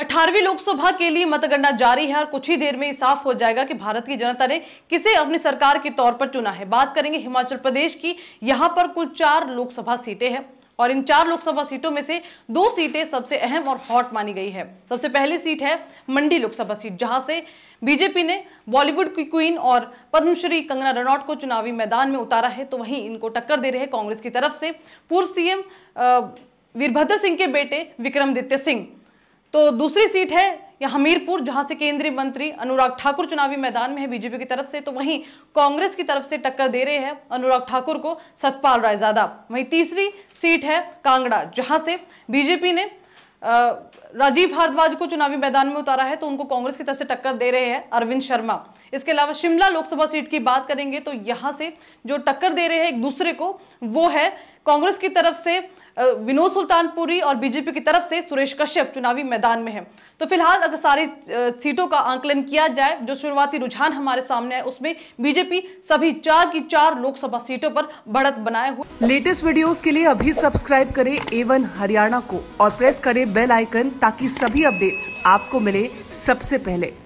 अठारहवीं लोकसभा के लिए मतगणना जारी है और कुछ ही देर में साफ हो जाएगा कि भारत की जनता ने किसे अपनी सरकार के तौर पर चुना है बात करेंगे हिमाचल प्रदेश की यहाँ पर कुल चार लोकसभा सीटें हैं और इन चार लोकसभा सीटों में से दो सीटें सबसे अहम और हॉट मानी गई है सबसे पहली सीट है मंडी लोकसभा सीट जहां से बीजेपी ने बॉलीवुड की क्वीन और पद्मश्री कंगना रनौट को चुनावी मैदान में उतारा है तो वहीं इनको टक्कर दे रहे हैं कांग्रेस की तरफ से पूर्व सीएम वीरभद्र सिंह के बेटे विक्रमादित्य सिंह तो दूसरी सीट है या हमीरपुर जहां से केंद्रीय मंत्री अनुराग ठाकुर चुनावी मैदान में है बीजेपी की तरफ से तो वहीं कांग्रेस की तरफ से टक्कर दे रहे हैं अनुराग ठाकुर को सतपाल रायजादा वहीं तीसरी सीट है कांगड़ा जहां से बीजेपी ने राजीव भारद्वाज को चुनावी मैदान में उतारा है तो उनको कांग्रेस की तरफ से टक्कर दे रहे हैं अरविंद शर्मा इसके अलावा शिमला लोकसभा सीट की बात करेंगे तो यहाँ से जो टक्कर दे रहे हैं एक दूसरे को वो है कांग्रेस की तरफ से विनोद सुल्तानपुरी और बीजेपी की तरफ से सुरेश कश्यप चुनावी मैदान में हैं तो फिलहाल अगर सारी सीटों का आंकलन किया जाए जो शुरुआती रुझान हमारे सामने है उसमें बीजेपी सभी चार की चार लोकसभा सीटों पर बढ़त बनाए हुए लेटेस्ट वीडियोस के लिए अभी सब्सक्राइब करें एवन हरियाणा को और प्रेस करें बेल आइकन ताकि सभी अपडेट्स आपको मिले सबसे पहले